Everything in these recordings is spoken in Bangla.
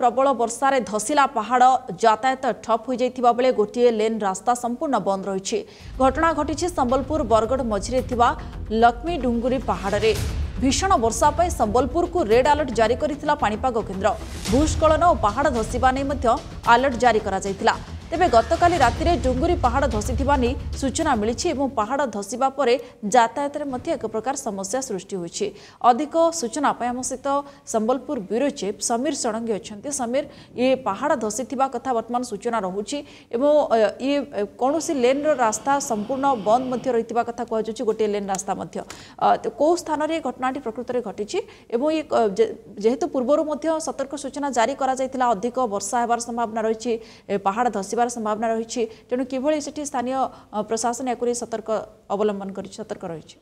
ପ୍ରବଳ ବର୍ଷାରେ ଧସିଲା ପାହାଡ଼ ଯାତାୟତ ଠପ୍ ହୋଇଯାଇଥିବା ବେଳେ ଗୋଟିଏ ଲେନ୍ ରାସ୍ତା ସମ୍ପୂର୍ଣ୍ଣ ବନ୍ଦ ରହିଛି ଘଟଣା ଘଟିଛି ସମ୍ବଲପୁର ବରଗଡ଼ ମଝିରେ ଥିବା ଲକ୍ଷ୍ମୀ ଡୁଙ୍ଗୁରୀ ପାହାଡ଼ରେ ଭୀଷଣ ବର୍ଷା ପାଇଁ ସମ୍ବଲପୁରକୁ ରେଡ୍ ଆଲର୍ଟ ଜାରି କରିଥିଲା ପାଣିପାଗ କେନ୍ଦ୍ର ଭୂସ୍କଳନ ଓ ପାହାଡ଼ ଧସିବା ନେଇ ମଧ୍ୟ ଆଲର୍ଟ ଜାରି କରାଯାଇଥିଲା ତେବେ ଗତକାଲି ରାତିରେ ଡୁଙ୍ଗୁରୀ ପାହାଡ଼ ଧସିଥିବା ନେଇ ସୂଚନା ମିଳିଛି ଏବଂ ପାହାଡ଼ ଧସିବା ପରେ ଯାତାୟାତରେ ମଧ୍ୟ ଏକ ପ୍ରକାର ସମସ୍ୟା ସୃଷ୍ଟି ହୋଇଛି ଅଧିକ ସୂଚନା ପାଇଁ ଆମ ସହିତ ସମ୍ବଲପୁର ବ୍ୟୁରୋ ଚିଫ୍ ସମୀର ଷଡ଼ଙ୍ଗୀ ଅଛନ୍ତି ସମୀର ଇଏ ପାହାଡ଼ ଧସିଥିବା କଥା ବର୍ତ୍ତମାନ ସୂଚନା ରହୁଛି ଏବଂ ଇଏ କୌଣସି ଲେନ୍ର ରାସ୍ତା ସମ୍ପୂର୍ଣ୍ଣ ବନ୍ଦ ମଧ୍ୟ ରହିଥିବା କଥା କୁହାଯାଉଛି ଗୋଟିଏ ଲେନ୍ ରାସ୍ତା ମଧ୍ୟ କେଉଁ ସ୍ଥାନରେ ଏ ଘଟଣାଟି ପ୍ରକୃତରେ ଘଟିଛି ଏବଂ ଇଏ ଯେହେତୁ ପୂର୍ବରୁ ମଧ୍ୟ ସତର୍କ ସୂଚନା ଜାରି କରାଯାଇଥିଲା ଅଧିକ ବର୍ଷା ହେବାର ସମ୍ଭାବନା ରହିଛି ପାହାଡ଼ ଧସିବା ଆସିବାର ସମ୍ଭାବନା ରହିଛି ତେଣୁ କିଭଳି ସେଠି ସ୍ଥାନୀୟ ପ୍ରଶାସନ ଏହାକୁ ନେଇ ସତର୍କ ଅବଲମ୍ବନ କରିଛି ସତର୍କ ରହିଛି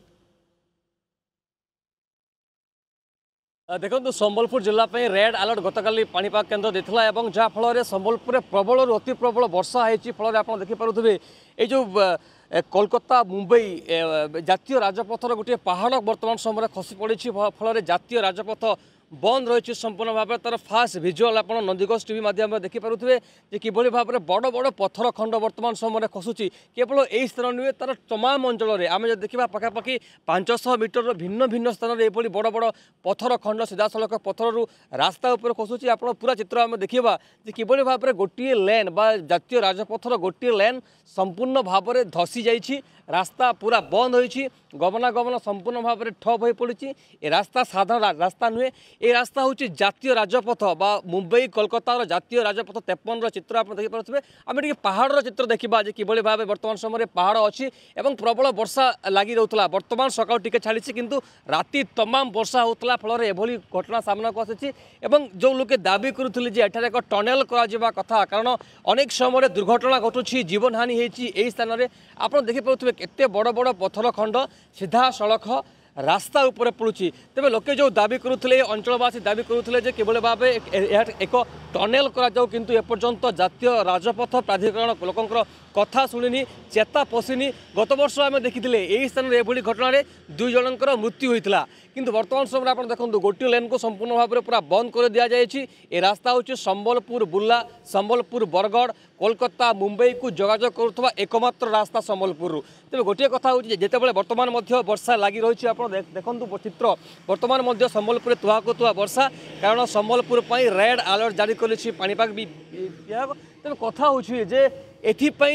ଦେଖନ୍ତୁ ସମ୍ବଲପୁର ଜିଲ୍ଲା ପାଇଁ ରେଡ୍ ଆଲର୍ଟ ଗତକାଲି ପାଣିପାଗ କେନ୍ଦ୍ର ଦେଇଥିଲା ଏବଂ ଯାହାଫଳରେ ସମ୍ବଲପୁରରେ ପ୍ରବଳରୁ ଅତି ପ୍ରବଳ ବର୍ଷା ହେଇଛି ଫଳରେ ଆପଣ ଦେଖିପାରୁଥିବେ ଏ ଯେଉଁ କୋଲକାତା ମୁମ୍ବାଇ ଜାତୀୟ ରାଜପଥର ଗୋଟିଏ ପାହାଡ଼ ବର୍ତ୍ତମାନ ସମୟରେ ଖସି ପଡ଼ିଛି ଫଳରେ ଜାତୀୟ ରାଜପଥ ବନ୍ଦ ରହିଛି ସମ୍ପୂର୍ଣ୍ଣ ଭାବରେ ତା'ର ଫାଷ୍ଟ ଭିଜୁଆଲ୍ ଆପଣ ନନ୍ଦିଘୋଷ ଟିଭି ମାଧ୍ୟମରେ ଦେଖିପାରୁଥିବେ ଯେ କିଭଳି ଭାବରେ ବଡ଼ ବଡ଼ ପଥର ଖଣ୍ଡ ବର୍ତ୍ତମାନ ସମୟରେ ଖସୁଛି କେବଳ ଏହି ସ୍ଥାନ ନୁହେଁ ତା'ର ତମାମ ଅଞ୍ଚଳରେ ଆମେ ଯଦି ଦେଖିବା ପାଖାପାଖି ପାଞ୍ଚଶହ ମିଟରର ଭିନ୍ନ ଭିନ୍ନ ସ୍ଥାନରେ ଏଭଳି ବଡ଼ ବଡ଼ ପଥର ଖଣ୍ଡ ସିଧାସଳଖ ପଥରରୁ ରାସ୍ତା ଉପରେ ଖସୁଛି ଆପଣ ପୁରା ଚିତ୍ର ଆମେ ଦେଖିବା ଯେ କିଭଳି ଭାବରେ ଗୋଟିଏ ଲେନ୍ ବା ଜାତୀୟ ରାଜପଥର ଗୋଟିଏ ଲେନ୍ ସମ୍ପୂର୍ଣ୍ଣ ଭାବରେ ଧସି ଯାଇଛି রাস্তা পুরা বন্ধ হয়েছে গমনাগমন সম্পূর্ণ ভাবে ঠপ হয়ে পড়েছে এ রাস্তা সাধারণ রাস্তা নুয়ে এই রাস্তা হচ্ছে জাতীয় রাজপথ বা মুম্বাই কলকাতার জাতীয় রাজপথ তেপনর চিত্র আপনার দেখিপারে আমি টিকি পাহাড়র চিত্র দেখা যে কিভাবে ভাবে বর্তমান সময় পাহাড় অছি এবং প্রবল বর্ষা লাগি রাখা বর্তমান সকাল টিকি ছাড়িছি কিন্তু রাতে তমাম বর্ষা হোলা ফলরে এভাবে ঘটনা সামনাকু আসিছি এবং যে লোকে দাবি করুলে যে এখানে এক টনেল করা কথা কারণ অনেক সময় দুর্ঘটনা ঘটুছি জীবনহানি হয়েছি এই স্থানের আপনার দেখিপারে কেতে বড় বড় পথর খণ্ড সিধাসলখ রাস্তা উপরে পড়ুছি তবে লোকে যে দাবি করুলে অঞ্চলবাসী দাবি করুলে যে কিভাবে ভাবে এক টনেল করা যাও কিন্তু এপর্যন্ত জাতীয় রাজপথ প্রাধিকরণ লোকঙ্কর কথা শুনিনি চেতা পশিনি গত বর্ষ আমি দেখি এই স্থানের এভাবে ঘটনার দুই জনকর মৃত্যু হয়েছিল কিন্তু বর্তমান সময় আপনার দেখুন গোটিয়ে কু সম্পূর্ণ ভাবে পুরা বন্ধ করে দিয়া যাই এ রাস্তা হচ্ছে সম্বলপুর বুর্লা সম্বলপুর বরগড় কলকাতা মুম্বাই কু যোগাযোগ করুবা একমাত্র রাস্তা সম্বলপুর তবে গোটিয়ে কথা হচ্ছে যেতবে বর্তমান মধ্যে বর্ষা লাগি রয়েছে আপনার দেখুন চিত্র বর্তমান মধ্যে সম্বলপুরে তুহাকু তুহা বর্ষা কারণ সম্বলপুর পাই রেড আলর্ট জারি করেছে পাপাগ বিভাগ তেমন কথা হচ্ছে যে এথিপাই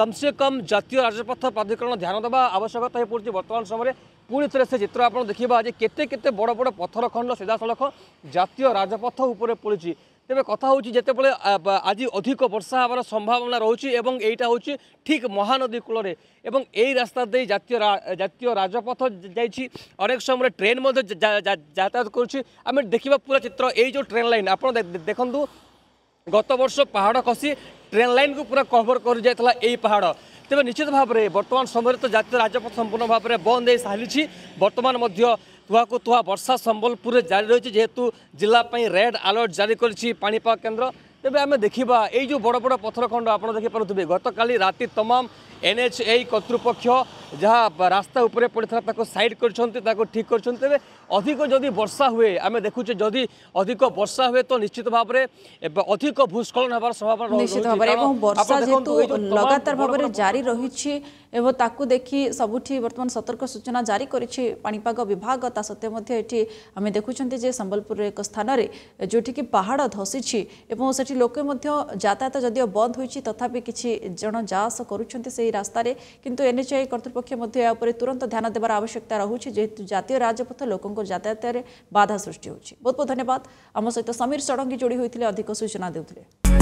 কমসে কম জাতীয় রাজপথ প্রাধিকরণ ধ্যান দেওয়া আবশ্যকতা হয়ে পড়ছে বর্তমান সময়ে পুঁ থে সে চিত্র আপনার দেখা যে কেতে কেতে বড় বড় পথর খণ্ড সিধাসলখ জাতীয় রাজপথ উপরে পড়ছে ତେବେ କଥା ହେଉଛି ଯେତେବେଳେ ଆଜି ଅଧିକ ବର୍ଷା ହେବାର ସମ୍ଭାବନା ରହୁଛି ଏବଂ ଏଇଟା ହେଉଛି ଠିକ୍ ମହାନଦୀ କୂଳରେ ଏବଂ ଏହି ରାସ୍ତା ଦେଇ ଜାତୀୟ ଜାତୀୟ ରାଜପଥ ଯାଇଛି ଅନେକ ସମୟରେ ଟ୍ରେନ୍ ମଧ୍ୟ ଯାତାୟାତ କରୁଛି ଆମେ ଦେଖିବା ପୁରା ଚିତ୍ର ଏଇ ଯେଉଁ ଟ୍ରେନ୍ ଲାଇନ୍ ଆପଣ ଦେଖନ୍ତୁ ଗତ ବର୍ଷ ପାହାଡ଼ ଖସି ट्रेन लनको पूरा कभर गरिदिए पहाड तपाईँ निश्चित भावर बर्तमान समयले त जिरो राज सम्पूर्ण भावना बन्दिस बर्तनकु तुहा वर्षा सम्बलपुर जारी रहेछ जेहेतु जिल्लाप रेड आलर्ट जारी केन्द्र ତେବେ ଆମେ ଦେଖିବା ଏଇ ଯେଉଁ ବଡ଼ ବଡ଼ ପଥରଖଣ୍ଡ ଆପଣ ଦେଖିପାରୁଥିବେ ଗତକାଲି ରାତି ତମାମ ଏନ୍ଏଚ୍ ଏଇ କର୍ତ୍ତୃପକ୍ଷ ଯାହା ରାସ୍ତା ଉପରେ ପଡ଼ିଥିଲା ତାକୁ ସାଇଡ଼୍ କରିଛନ୍ତି ତାକୁ ଠିକ୍ କରିଛନ୍ତି ତେବେ ଅଧିକ ଯଦି ବର୍ଷା ହୁଏ ଆମେ ଦେଖୁଛେ ଯଦି ଅଧିକ ବର୍ଷା ହୁଏ ତ ନିଶ୍ଚିତ ଭାବରେ ଅଧିକ ଭୂସ୍ଖଳନ ହେବାର ସମ୍ଭାବନା ନିଶ୍ଚିତ ଭାବରେ ଏବଂ ବର୍ଷା ଯେହେତୁ ଲଗାତାର ଭାବରେ ଜାରି ରହିଛି ଏବଂ ତାକୁ ଦେଖି ସବୁଠି ବର୍ତ୍ତମାନ ସତର୍କ ସୂଚନା ଜାରି କରିଛି ପାଣିପାଗ ବିଭାଗ ତା ସତ୍ତ୍ୱେ ମଧ୍ୟ ଏଠି ଆମେ ଦେଖୁଛନ୍ତି ଯେ ସମ୍ବଲପୁରର ଏକ ସ୍ଥାନରେ ଯେଉଁଠିକି ପାହାଡ଼ ଧସିଛି ଏବଂ ସେଠି সেটি লোকে মধ্যে যাতায়াত যদিও বন্ধ হয়েছে তথাপি কিছু জন যা আস করছেন সেই রাস্তায় কিন্তু এনএচআই কর্তৃপক্ষ মধ্যে এ উপরে তুরন্ত ধ্যান দেবার আবশ্যকতা রয়েছে যেহেতু জাতীয় রাজপথ লোকঙ্কর যাতায়াতের বাধা সৃষ্টি হচ্ছে বহুত বহুত ধন্যবাদ আমার সহ সমীর ষড়ঙ্গী যোড়ি হয়েছে অধিক সূচনা দেউলে